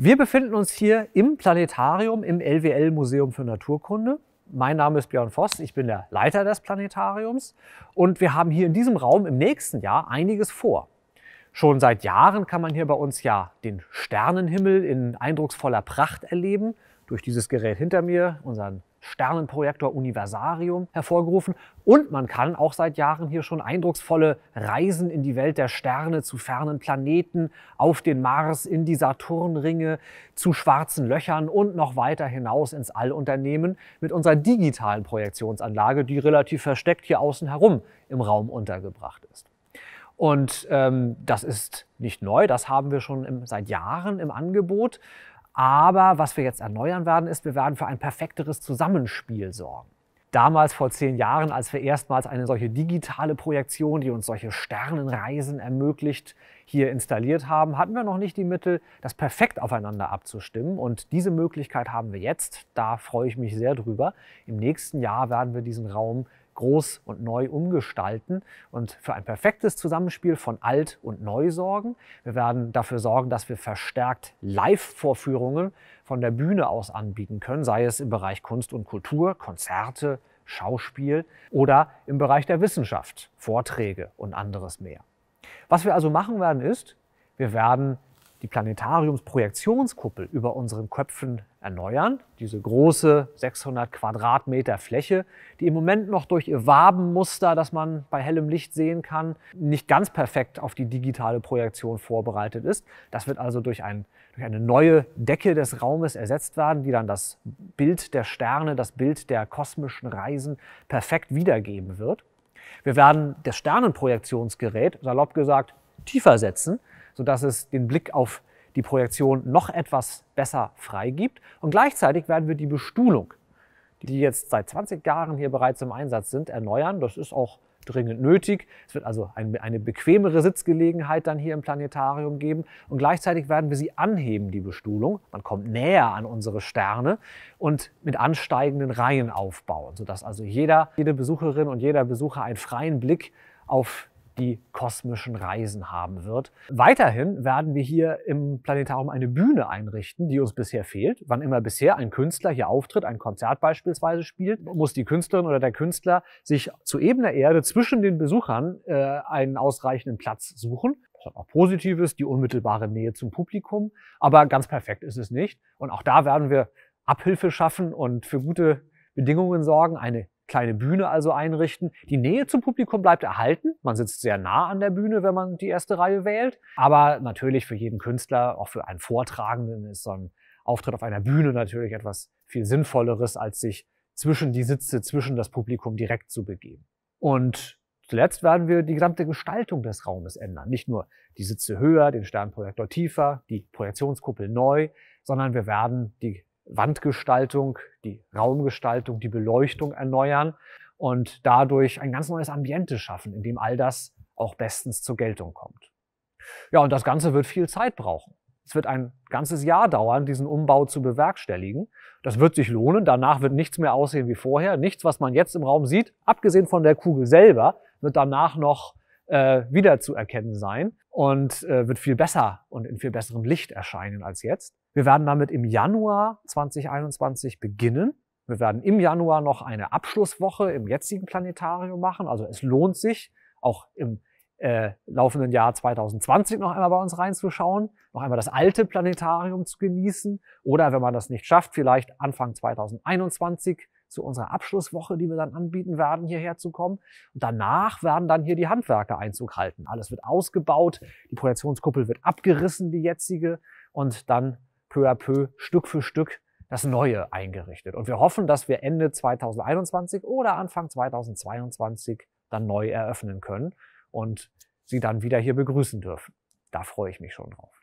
Wir befinden uns hier im Planetarium im LWL Museum für Naturkunde. Mein Name ist Björn Voss, ich bin der Leiter des Planetariums und wir haben hier in diesem Raum im nächsten Jahr einiges vor. Schon seit Jahren kann man hier bei uns ja den Sternenhimmel in eindrucksvoller Pracht erleben, durch dieses Gerät hinter mir, unseren Sternenprojektor Universarium hervorgerufen und man kann auch seit Jahren hier schon eindrucksvolle Reisen in die Welt der Sterne zu fernen Planeten, auf den Mars, in die Saturnringe, zu schwarzen Löchern und noch weiter hinaus ins All unternehmen mit unserer digitalen Projektionsanlage, die relativ versteckt hier außen herum im Raum untergebracht ist. Und ähm, das ist nicht neu, das haben wir schon im, seit Jahren im Angebot. Aber was wir jetzt erneuern werden, ist, wir werden für ein perfekteres Zusammenspiel sorgen. Damals vor zehn Jahren, als wir erstmals eine solche digitale Projektion, die uns solche Sternenreisen ermöglicht, hier installiert haben, hatten wir noch nicht die Mittel, das perfekt aufeinander abzustimmen. Und diese Möglichkeit haben wir jetzt. Da freue ich mich sehr drüber. Im nächsten Jahr werden wir diesen Raum groß und neu umgestalten und für ein perfektes Zusammenspiel von alt und neu sorgen. Wir werden dafür sorgen, dass wir verstärkt Live-Vorführungen von der Bühne aus anbieten können, sei es im Bereich Kunst und Kultur, Konzerte, Schauspiel oder im Bereich der Wissenschaft, Vorträge und anderes mehr. Was wir also machen werden ist, wir werden die Planetariumsprojektionskuppel über unseren Köpfen erneuern. Diese große 600 Quadratmeter Fläche, die im Moment noch durch ihr Wabenmuster, das man bei hellem Licht sehen kann, nicht ganz perfekt auf die digitale Projektion vorbereitet ist. Das wird also durch, ein, durch eine neue Decke des Raumes ersetzt werden, die dann das Bild der Sterne, das Bild der kosmischen Reisen perfekt wiedergeben wird. Wir werden das Sternenprojektionsgerät, salopp gesagt, tiefer setzen, sodass es den Blick auf die Projektion noch etwas besser freigibt. Und gleichzeitig werden wir die Bestuhlung, die jetzt seit 20 Jahren hier bereits im Einsatz sind, erneuern. Das ist auch dringend nötig. Es wird also eine bequemere Sitzgelegenheit dann hier im Planetarium geben. Und gleichzeitig werden wir sie anheben, die Bestuhlung. Man kommt näher an unsere Sterne und mit ansteigenden Reihen aufbauen, sodass also jeder, jede Besucherin und jeder Besucher einen freien Blick auf die kosmischen Reisen haben wird. Weiterhin werden wir hier im Planetarium eine Bühne einrichten, die uns bisher fehlt. Wann immer bisher ein Künstler hier auftritt, ein Konzert beispielsweise spielt, muss die Künstlerin oder der Künstler sich zu ebener Erde zwischen den Besuchern äh, einen ausreichenden Platz suchen. Das hat auch Positives, die unmittelbare Nähe zum Publikum. Aber ganz perfekt ist es nicht. Und auch da werden wir Abhilfe schaffen und für gute Bedingungen sorgen, eine kleine Bühne also einrichten. Die Nähe zum Publikum bleibt erhalten. Man sitzt sehr nah an der Bühne, wenn man die erste Reihe wählt. Aber natürlich für jeden Künstler, auch für einen Vortragenden, ist so ein Auftritt auf einer Bühne natürlich etwas viel Sinnvolleres, als sich zwischen die Sitze, zwischen das Publikum direkt zu begeben. Und zuletzt werden wir die gesamte Gestaltung des Raumes ändern. Nicht nur die Sitze höher, den Sternprojektor tiefer, die Projektionskuppel neu, sondern wir werden die Wandgestaltung, die Raumgestaltung, die Beleuchtung erneuern und dadurch ein ganz neues Ambiente schaffen, in dem all das auch bestens zur Geltung kommt. Ja, und das Ganze wird viel Zeit brauchen. Es wird ein ganzes Jahr dauern, diesen Umbau zu bewerkstelligen. Das wird sich lohnen. Danach wird nichts mehr aussehen wie vorher. Nichts, was man jetzt im Raum sieht, abgesehen von der Kugel selber, wird danach noch äh, wiederzuerkennen sein und äh, wird viel besser und in viel besserem Licht erscheinen als jetzt. Wir werden damit im Januar 2021 beginnen. Wir werden im Januar noch eine Abschlusswoche im jetzigen Planetarium machen. Also es lohnt sich, auch im äh, laufenden Jahr 2020 noch einmal bei uns reinzuschauen, noch einmal das alte Planetarium zu genießen oder wenn man das nicht schafft, vielleicht Anfang 2021 zu unserer Abschlusswoche, die wir dann anbieten werden, hierher zu kommen. Und danach werden dann hier die Handwerker Einzug halten. Alles wird ausgebaut, die Projektionskuppel wird abgerissen, die jetzige, und dann peu à peu, Stück für Stück das Neue eingerichtet. Und wir hoffen, dass wir Ende 2021 oder Anfang 2022 dann neu eröffnen können und Sie dann wieder hier begrüßen dürfen. Da freue ich mich schon drauf.